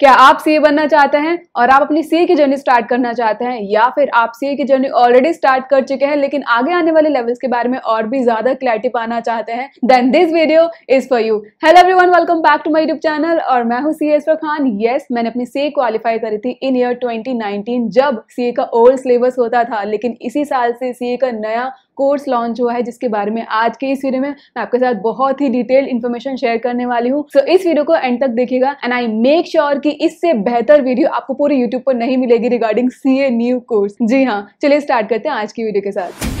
क्या आप सीए बनना चाहते हैं और आप अपनी सीए की जर्नी स्टार्ट करना चाहते हैं या फिर आप सीए की जर्नी ऑलरेडी स्टार्ट कर चुके हैं लेकिन आगे आने वाले लेवल्स के बारे में और भी ज्यादा क्लैरिटी पाना चाहते हैं then this video is for you hello everyone welcome back to my YouTube channel और मैं हूँ सी एसफर खान येस मैंने अपनी सीए क्वालिफाई करी थी इन ईयर ट्वेंटी जब सीए का ओल्ड सिलेबस होता था लेकिन इसी साल से सीए का नया कोर्स लॉन्च हुआ है जिसके बारे में आज के इस वीडियो में मैं आपके साथ बहुत ही डिटेल्ड इन्फॉर्मेशन शेयर करने वाली हूँ सो so, इस वीडियो को एंड तक देखिएगा एंड आई मेक श्योर की इससे बेहतर वीडियो आपको पूरे यूट्यूब पर नहीं मिलेगी regarding C A new course जी हाँ चलिए स्टार्ट करते हैं आज की वीडियो के साथ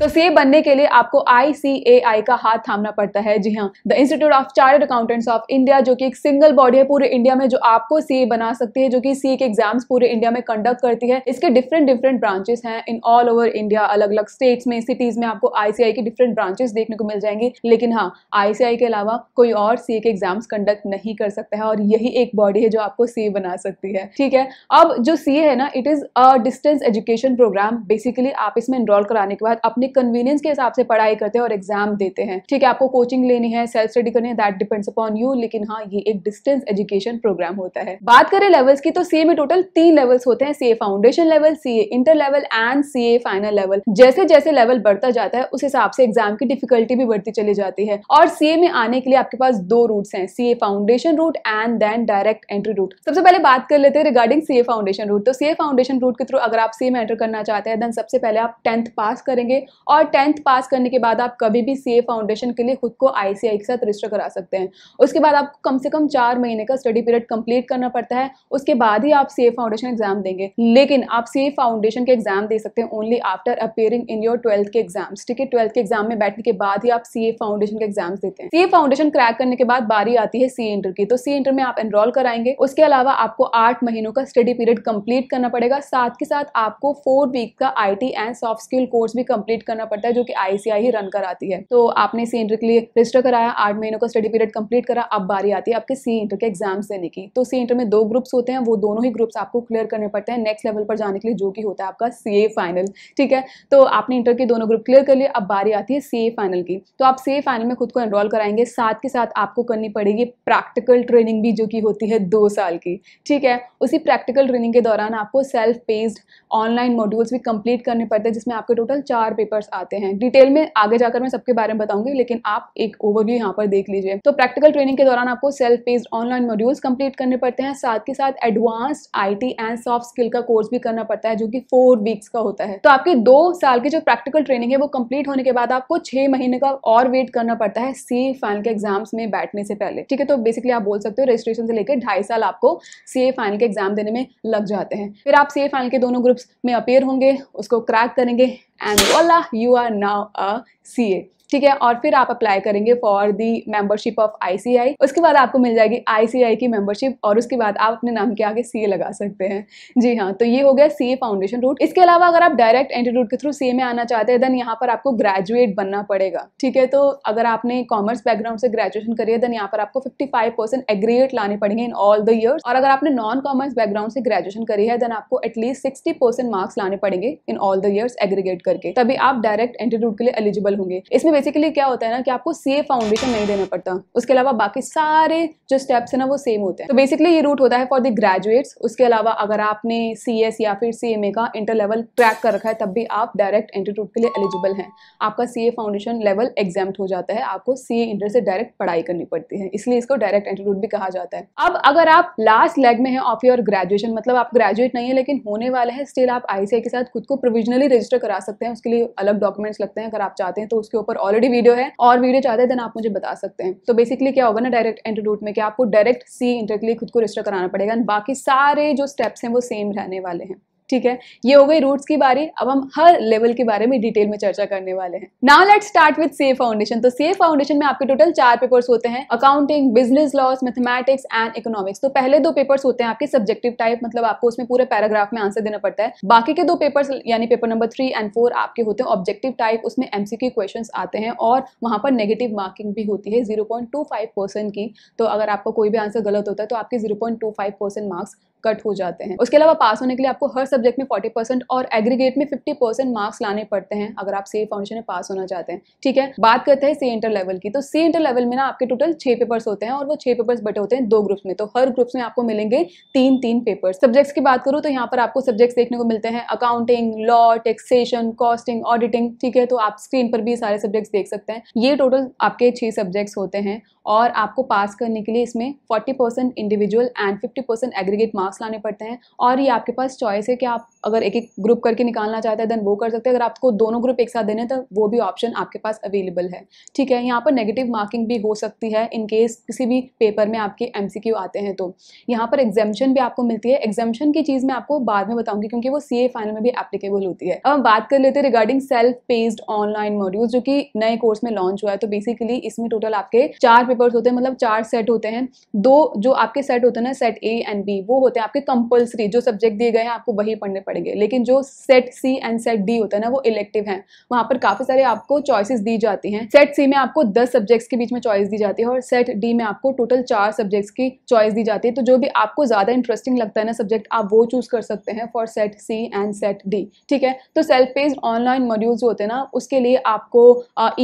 तो सीए बनने के लिए आपको आई का हाथ थामना पड़ता है जी हाँ the institute of chartered accountants of India जो कि एक सिंगल बॉडी है पूरे इंडिया में जो आपको सीए बना सकती है जो कि सीए के एग्जाम्स पूरे इंडिया में कंडक्ट करती है इसके डिफरेंट डिफरेंट ब्रांचेस हैं इन ऑल ओवर इंडिया अलग अलग स्टेट्स में सिटीज में आपको आईसीआई की डिफरेंट ब्रांचेस देखने को मिल जाएंगी लेकिन हाँ आईसीआई के अलावा कोई और सीए के एग्जाम्स कंडक्ट नहीं कर सकता है और यही एक बॉडी है जो आपको सीए बना सकती है ठीक है अब जो सीए है ना it is a distance education programme basically आप इसमें एनरोल कराने के बाद अपने अपनी कन्वीनियंस के हिसाब से पढ़ाई करते हैं और एग्जाम देते हैं ठीक है आपको कोचिंग लेनी है सेल्फ स्टडी करनी है दैट डिपेंड्स अपॉन यू लेकिन हाँ ये एक डिस्टेंस एजुकेशन प्रोग्राम होता है बात करें लेवल्स की तो सीए में टोटल तीन लेवल्स होते हैं CA foundation level CA inter level and CA final level जैसे जैसे लेवल बढ़ता जाता है उस हिसाब से एग्जाम की डिफिकल्टी भी बढ़ती चली जाती है और सीए में आने के लिए आपके पास दो रूट्स हैं CA foundation route and then direct entry route सबसे पहले बात कर लेते हैं रिगार्डिंग सीए फाउंडेशन रूट तो सीए फाउंडेशन रूट के थ्रू अगर आप सीए में एंटर करना चाहते हैं देन सबसे पहले आप टेंथ पास करेंगे और टेंथ पास करने के बाद आप कभी भी सी फाउंडेशन के लिए खुद को आई के साथ रजिस्टर करा सकते हैं उसके बाद आपको कम से कम चार महीने का स्टडी पीरियड कंप्लीट करना पड़ता है उसके बाद ही आप सी फाउंडेशन एग्जाम देंगे लेकिन आप सी फाउंडेशन के एग्जाम दे सकते हैं only after appearing in your twelfth के एग्जाम्स ठीक है ट्वेल्थ के एग्जाम में बैठने के बाद ही आप सी फाउंडेशन के एग्जाम देते हैं सी फाउंडेशन क्रैक करने के बाद बारी आती है सी इंटर की तो सी इंटर में आप एनरोल कराएंगे उसके अलावा आपको आठ महीनों का स्टडी पीरियड कंप्लीट करना पड़ेगा साथ के साथ आपको फोर वीक का I and soft skill course भी कंप्लीट करना पड़ता है जो कि आईसीआई ही रन कराती है तो आपने सी इंटर के लिए रजिस्टर कराया आठ महीनों का स्टडी पीरियड कंप्लीट करा अब बारी आती है आपके सी इंटर के एग्जाम्स देने की तो सी इंटर में दो ग्रुप्स होते हैं वो दोनों ही ग्रुप्स आपको क्लियर करने पड़ते हैं नेक्स्ट लेवल पर जाने के लिए जो कि होता है आपका सी फाइनल ठीक है तो आपने इंटर के दोनों ग्रुप क्लियर कर लिए अब बारी आती है सी फाइनल की तो आप सी फाइनल में खुद को एनरोल कराएंगे साथ के साथ आपको करनी पड़ेगी प्रैक्टिकल ट्रेनिंग भी जो कि होती है दो साल की ठीक है उसी प्रैक्टिकल ट्रेनिंग के दौरान आपको सेल्फ पेस्ड ऑनलाइन मॉड्यूल्स भी कंप्लीट करने पड़ते हैं जिसमें आपके टोटल चार पेपर वर्कर्स आते हैं डिटेल में आगे जाकर मैं सबके बारे में बताऊंगी लेकिन आप एक ओवरव्यू यहाँ पर देख लीजिए तो प्रैक्टिकल ट्रेनिंग के दौरान आपको self based online modules complete करने पड़ते हैं साथ ही साथ advance I and soft skill का कोर्स भी करना पड़ता है जो की फोर वीक्स का होता है तो आपके दो साल की जो प्रैक्टिकल ट्रेनिंग है वो कंप्लीट होने के बाद आपको छह महीने का और वेट करना पड़ता है सी फाइनल के एग्जाम्स में बैठने से पहले ठीक है तो बेसिकली आप बोल सकते हो रजिस्ट्रेशन से लेकर ढाई साल आपको सी फाइनल के एग्जाम देने में लग जाते हैं फिर आप सी फाइनल के दोनों ग्रुप्स में अपेयर होंगे उसको क्रैक करेंगे and voila, you are now a CA. ठीक है और फिर आप अप्लाई करेंगे for the membership of ICAI उसके बाद आपको मिल जाएगी आईसीआई की मेंबरशिप और उसके बाद आप अपने नाम के आगे सीए लगा सकते हैं जी हाँ तो ये हो गया सीए फाउंडेशन रूट इसके अलावा अगर आप डायरेक्ट एंट्री रूट के थ्रू सी में आना चाहते हैं देन यहाँ पर आपको ग्रेजुएट बनना पड़ेगा ठीक है तो अगर आपने कॉमर्स बैकग्राउंड से ग्रेजुएशन करी है देन यहाँ पर आपको फिफ्टी फाइव परसेंट एग्रीएट लाने पड़ेंगे इन ऑल द ईयर और अगर आपने नॉन कॉमर्स बैकग्राउंड से ग्रेजुएशन करी है देन आपको एटलीस्ट सिक्सटी परसेंट मार्क्स लाने पड़ेंगे in all the year aggregate करके तभी आप डायरेक्ट एंट्री रूट के लिए एलिजिबल होंगे इसमें बेसिकली क्या होता है ना कि आपको सी फाउंडेशन नहीं देना पड़ता उसके अलावा बाकी सारे जो स्टेप्स है ना वो सेम होते हैं तो बेसिकली ये रूट होता है फॉर द ग्रेजुएट्स उसके अलावा अगर आपने सी या फिर सी का इंटर लेवल क्रैक कर रखा है तब भी आप डायरेक्ट एंटीट्यूड के लिए एलिजिबल हैं आपका सी फाउंडेशन लेवल एग्जाम हो जाता है आपको सी इंटर से डायरेक्ट पढ़ाई करनी पड़ती है इसलिए इसको डायरेक्ट एंटीट्यूड भी कहा जाता है अब अगर आप लास्ट लेग में है ऑफ योर ग्रेजुएशन मतलब आप ग्रेजुएट नहीं है लेकिन होने वाले हैं स्टिल आप आई के साथ खुद को प्रोविजनली रजिस्टर करा सकते हैं उसके लिए अलग डॉक्यूमेंट्स लगते हैं अगर आप चाहते हैं तो उसके ऊपर ऑलरेडी वीडियो है और वीडियो चाहते हैं देन आप मुझे बता सकते हैं तो बेसिकली क्या होगा ना डायरेक्ट एंटर रूट में कि आपको डायरेक्ट सी इंटर के लिए खुद को रजिस्टर कराना पड़ेगा बाकी सारे जो स्टेप्स हैं वो सेम रहने वाले हैं ठीक है ये हो गई रूट्स की बारी अब हम हर लेवल के बारे में डिटेल में चर्चा करने वाले हैं now let start with C foundation तो सी फाउंडेशन में आपके टोटल चार पेपर्स होते हैं accounting business laws mathematics and economics तो पहले दो पेपर्स होते हैं आपके सब्जेक्टिव टाइप मतलब आपको उसमें पूरे पैराग्राफ में आंसर देना पड़ता है बाकी के दो पेपर्स यानी paper number three and four आपके होते हैं ऑब्जेक्टिव टाइप उसमें एमसीक्यू क्वेश्चन आते हैं और वहां पर नेगेटिव मार्किंग भी होती है जीरो परसेंट की तो अगर आपको कोई भी आंसर गलत होता है तो आपके जीरो परसेंट मार्क्स कट हो जाते हैं उसके अलावा पास होने के लिए आपको हर सब्जेक्ट में फोर्टी परसेंट और एग्रीगेट में फिफ्टी परसेंट मार्क्स लाने पड़ते हैं अगर आप सी फाउंडेशन में पास होना चाहते हैं ठीक है बात करते हैं सी इंटर लेवल की तो सी इंटर लेवल में ना आपके टोटल छह पेपर्स होते हैं और वो छह पेपर्स बटे होते हैं दो ग्रुप्स में तो हर ग्रुप्स में आपको मिलेंगे तीन तीन पेपर सब्जेक्ट्स की बात करूँ तो यहाँ पर आपको सब्जेक्ट्स देखने को मिलते हैं accounting law taxation costing auditing ठीक है तो आप स्क्रीन पर भी सारे सब्जेक्ट्स देख सकते हैं ये टोटल आपके छह सब्जेक्ट्स होते हैं और आपको पास करने के लिए इसमें forty percent individual and fifty percent aggregate marks marks लाने पड़ते हैं और ये आपके पास चॉइस है कि आप अगर एक एक ग्रुप करके निकालना चाहते हैं देन वो कर सकते हैं अगर आपको दोनों ग्रुप एक साथ देने तो वो भी ऑप्शन आपके पास अवेलेबल है ठीक है यहाँ पर नेगेटिव मार्किंग भी हो सकती है इन केस किसी भी पेपर में आपके एम आते हैं तो यहाँ पर एग्जामेशन भी आपको मिलती है एग्जामेशन की चीज़ मैं आपको बाद में बताऊँगी क्योंकि वो सी फाइनल में भी एप्लीकेबल होती है अब हम बात कर लेते हैं regarding self paced online module जो कि नए कोर्स में लॉन्च हुआ है तो बेसिकली इसमें टोटल आपके चार पेपर्स होते हैं मतलब चार सेट होते हैं दो जो आपके सेट होते हैं ना सेट ए एंड बी वो होते होते हैं आपके कंपल्सरी जो सब्जेक्ट दिए गए हैं आपको वही पढ़ने पड़ेंगे लेकिन जो set C and set D होता है ना वो इलेक्टिव है वहां पर काफ़ी सारे आपको चॉइसिस दी जाती है सेट सी में आपको दस सब्जेक्ट्स के बीच में चॉइस दी जाती है और सेट डी में आपको टोटल चार सब्जेक्ट्स की चॉइस दी जाती है तो जो भी आपको ज़्यादा इंटरेस्टिंग लगता है ना सब्जेक्ट आप वो चूज़ कर सकते हैं for set C and set D ठीक है तो सेल्फ बेस्ड ऑनलाइन मॉड्यूल्स होते हैं ना उसके लिए आपको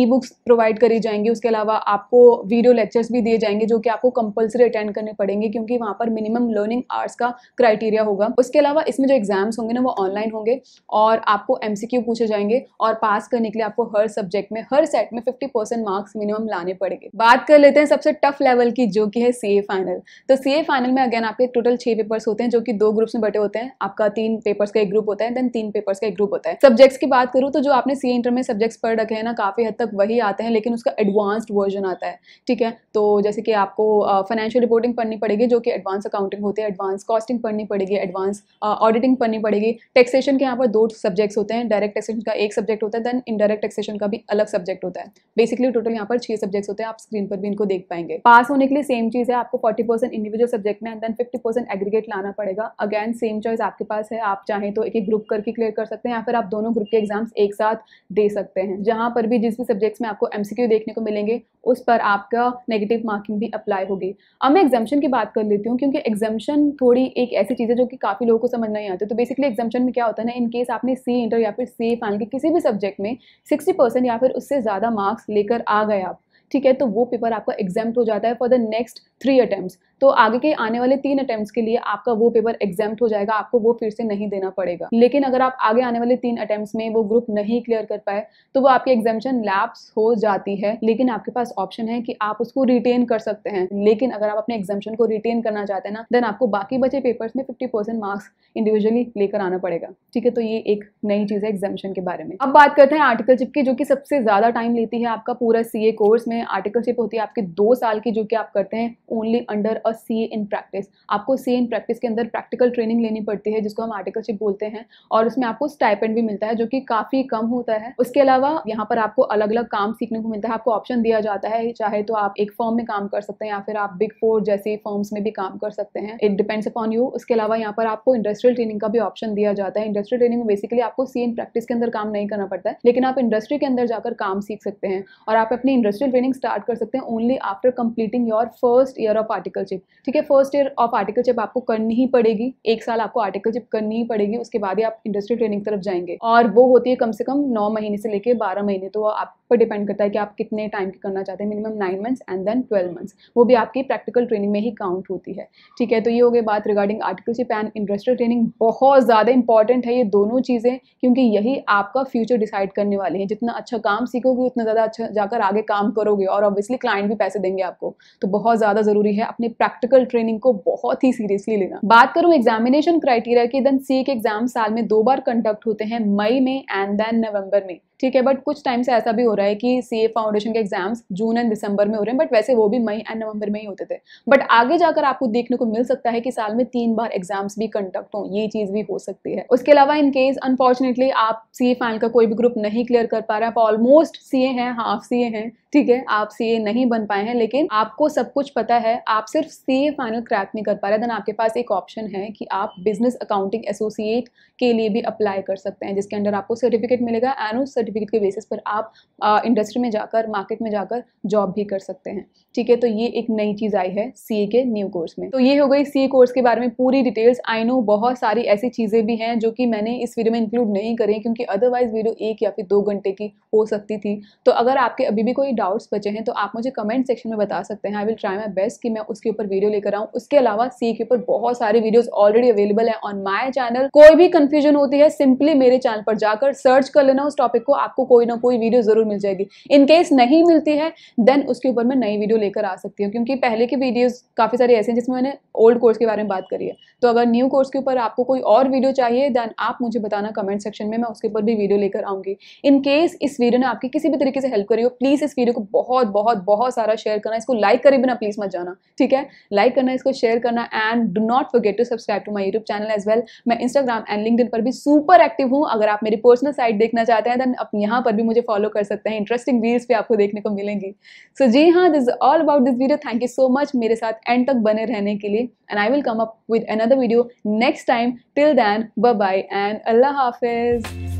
ई बुक्स प्रोवाइड करी जाएंगी उसके अलावा आपको वीडियो लेक्चर्स भी दिए जाएंगे जो कि आपको कंपलसरी अटेंड करने पड़ेंगे क्योंकि वहां पर मिनिमम लर्निंग आवर्स इसका क्राइटेरिया होगा उसके अलावा इसमें जो एग्जाम्स होंगे ना वो ऑनलाइन होंगे और आपको एम पूछे जाएंगे और पास करने के लिए आपको हर सब्जेक्ट में हर सेट में फिफ्टी मार्क्स मिनिमम लाने पड़ेंगे बात कर लेते हैं सबसे टफ लेवल की जो कि है सी फाइनल तो सी फाइनल में अगेन आपके टोटल छह पेपर्स होते हैं जो कि दो ग्रुप्स में बटे होते हैं आपका तीन पेपर्स का एक ग्रुप होता है देन तीन पेपर्स का एक ग्रुप होता है सब्जेक्ट्स की बात करूं तो जो आपने सी इंटर में सब्जेक्ट्स पढ़ रखे हैं ना काफ़ी हद तक वही आते हैं लेकिन उसका एडवांस्ड वर्जन आता है ठीक है तो जैसे कि आपको फाइनेंशियल रिपोर्टिंग पढ़नी पड़ेगी जो कि एडवांस अकाउंटिंग होती है एडवांस कॉस्टिंग पढ़नी पड़ेगी एडवांस ऑडिटिंग uh, पढ़नी पड़ेगी टैक्सेशन के यहाँ पर दो सब्जेक्ट्स होते हैं डायरेक्ट टैक्सेशन का एक सब्जेक्ट होता है देन इनडायरेक्ट टैक्सेशन का भी अलग सब्जेक्ट होता है बेसिकली टोटल यहाँ पर छह सब्जेक्ट्स होते हैं आप स्क्रीन पर भी इनको देख पाएंगे पास होने के लिए सेम चीज़ है आपको फोर्टी परसेंट इंडिविजुअल सब्जेक्ट में and then fifty percent aggregate लाना पड़ेगा अगैन सेम चॉइस आपके पास है आप चाहें तो एक एक ग्रुप करके क्लियर कर सकते हैं या फिर आप दोनों ग्रुप के एग्जाम्स एक साथ दे सकते हैं जहाँ पर भी जिस भी सब्जेक्ट्स में आपको एमसीक्यू देखने को मिलेंगे उस पर आपका नेगेटिव मार्किंग भी अप्लाई होगी अब मैं एग्जामेशन की बात कर लेती हूँ क्योंकि एग्जामेशन थोड़ी एक ऐसी चीज़ है जो कि काफ़ी लोगों को समझ नहीं आती तो बेसिकली एग्जामेशन में क्या होता है ना इनकेस आपने सी इंटर या फिर सी फाइनल के किसी भी सब्जेक्ट में सिक्सटी परसेंट या फिर उससे ज़्यादा मार्क्स लेकर आ गए आप ठीक है तो वो पेपर आपका एग्जाम हो जाता है for the next three attempt तो आगे के आने वाले तीन अटैम्प्ट के लिए आपका वो पेपर एग्जाम हो जाएगा आपको वो फिर से नहीं देना पड़ेगा लेकिन अगर आप आगे आने वाले तीन अटैम्प्ट में वो ग्रुप नहीं क्लियर कर पाए तो वो आपकी एग्जामेशन लैप्स हो जाती है लेकिन आपके पास ऑप्शन है कि आप उसको रिटेन कर सकते हैं लेकिन अगर आप अपने एग्जामेशन को रिटेन करना चाहते हैं ना देन आपको बाकी बचे पेपर में फिफ्टी परसेंट मार्क्स इंडिविजुअली लेकर आना पड़ेगा ठीक है तो ये एक नई चीज़ है एग्जामेशन के बारे में अब बात करते हैं आर्टिकल चिप की जो कि सबसे ज़्यादा टाइम लेती है आपका पूरा सी कोर्स में हैं आर्टिकलशिप होती है आपके दो साल की जो कि आप करते हैं only under a C A in practice आपको सी ए इन प्रैक्टिस के अंदर प्रैक्टिकल ट्रेनिंग लेनी पड़ती है जिसको हम आर्टिकलशिप बोलते हैं और उसमें आपको स्टाइपेंड भी मिलता है जो कि काफ़ी कम होता है उसके अलावा यहाँ पर आपको अलग अलग काम सीखने को मिलता है आपको ऑप्शन दिया जाता है चाहे तो आप एक फॉर्म में काम कर सकते हैं या फिर आप बिग फोर जैसे फॉर्म्स में भी काम कर सकते हैं इट डिपेंड्स अपॉन यू उसके अलावा यहाँ पर आपको इंडस्ट्रियल ट्रेनिंग का भी ऑप्शन दिया जाता है इंडस्ट्रियल ट्रेनिंग में बेसिकली आपको सी इन प्रैक्टिस के अंदर काम नहीं करना पड़ता है लेकिन आप इंडस्ट्री के अंदर जाकर काम सीख सकते हैं और आप अपनी इंडस्ट्रियल ट्रेनिंग अर्निंग स्टार्ट कर सकते हैं only after completing your first year of articleship ठीक है first year of articleship आपको करनी ही पड़ेगी एक साल आपको आर्टिकल चिप करनी ही पड़ेगी उसके बाद ही आप इंडस्ट्री ट्रेनिंग तरफ जाएंगे और वो होती है कम से कम नौ महीने से लेकर बारह महीने तो आप पर डिपेंड करता है कि आप कितने टाइम की करना चाहते हैं minimum nine months and then twelve months वो भी आपकी प्रैक्टिकल ट्रेनिंग में ही काउंट होती है ठीक है तो ये हो गई बात regarding articleship and industrial training बहुत ज़्यादा इंपॉर्टेंट है ये दोनों चीज़ें क्योंकि यही आपका फ्यूचर डिसाइड करने वाले हैं जितना अच्छा काम सीखोगे उतना ज़्यादा अच्छा जाकर आगे काम करोगे करोगे और ऑब्वियसली क्लाइंट भी पैसे देंगे आपको तो बहुत ज़्यादा ज़रूरी है अपने प्रैक्टिकल ट्रेनिंग को बहुत ही सीरियसली लेना बात करूं एग्जामिनेशन क्राइटेरिया की देन सी एग्जाम साल में दो बार कंडक्ट होते हैं मई में एंड देन नवंबर में ठीक है बट कुछ टाइम से ऐसा भी हो रहा है कि सी ए फाउंडेशन के एग्जाम्स जून एंड दिसंबर में हो रहे हैं बट वैसे वो भी मई एंड नवंबर में ही होते थे बट आगे जाकर आपको देखने को मिल सकता है कि साल में तीन बार एग्जाम्स भी कंडक्ट हों ये चीज़ भी हो सकती है उसके अलावा इन केस अनफॉर्चुनेटली आप सी ए फाइनल का कोई भी ग्रुप नहीं क्लियर कर पा रहे आप ऑलमोस्ट सी ए हैं हाफ सी ए हैं ठीक है आप सी ए नहीं बन पाए हैं लेकिन आपको सब कुछ पता है आप सिर्फ सी ए फाइनल क्रैक नहीं कर पा रहे देन आपके पास एक ऑप्शन है कि आप बिजनेस अकाउंटिंग एसोसिएट के लिए भी अप्लाई कर सकते हैं जिसके अंडर आपको सर्टिफिकेट मिलेगा एंड उस सर्टिफिकेट के बेसिस पर आप इंडस्ट्री में जाकर मार्केट में जाकर जॉब भी कर सकते हैं ठीक है तो ये एक नई चीज़ आई है सी के न्यू कोर्स में तो ये हो गई सी कोर्स के बारे में पूरी डिटेल्स आई नो बहुत सारी ऐसी चीज़ें भी हैं जो कि मैंने इस वीडियो में इंक्लूड नहीं करें क्योंकि अदरवाइज वीडियो एक या फिर दो घंटे की हो सकती थी तो अगर आपके अभी भी कोई डाउट्स बचे हैं तो आप मुझे कमेंट सेक्शन में बता सकते हैं I will try my best कि मैं उसके ऊपर वीडियो लेकर आऊँ उसके अलावा सी के ऊपर बहुत सारे वीडियोज ऑलरेडी अवेलेबल है ऑन माई चैनल कोई भी कंफ्यूजन होती है सिंपली मेरे चैनल पर जाकर सर्च कर लेना उस टॉपिक को आपको कोई ना कोई वीडियो ज़रूर मिल जाएगी इन केस नहीं मिलती है देन उसके ऊपर मैं नई वीडियो लेकर आ सकती हूँ क्योंकि पहले की वीडियोज़ काफ़ी सारे ऐसे हैं जिसमें मैंने ओल्ड कोर्स के बारे में बात करी है तो अगर न्यू कोर्स के ऊपर आपको कोई और वीडियो चाहिए देन आप मुझे बताना कमेंट सेक्शन में मैं उसके ऊपर भी वीडियो लेकर आऊंगी इन केस इस वीडियो ने आपकी किसी भी तरीके से हेल्प करी हो प्लीज़ इस वीडियो को बहुत बहुत बहुत सारा शेयर करना इसको लाइक करे बिना प्लीज़ मत जाना ठीक है लाइक करना इसको शेयर करना and do not forget to subscribe to my YouTube channel as well मैं इंस्टाग्राम एंड लिंक पर भी सुपर एक्टिव हूँ अगर आप मेरी पर्सनल साइट देखना चाहते हैं देन आप यहाँ पर भी मुझे फॉलो कर सकते हैं इंटरेस्टिंग वीडियोस भी आपको देखने को मिलेंगी सो जी हाँ this all about this video thank you so much मेरे साथ एंड तक बने रहने के लिए and I will come up with another video next time till then bye and अल्लाह हाफिज़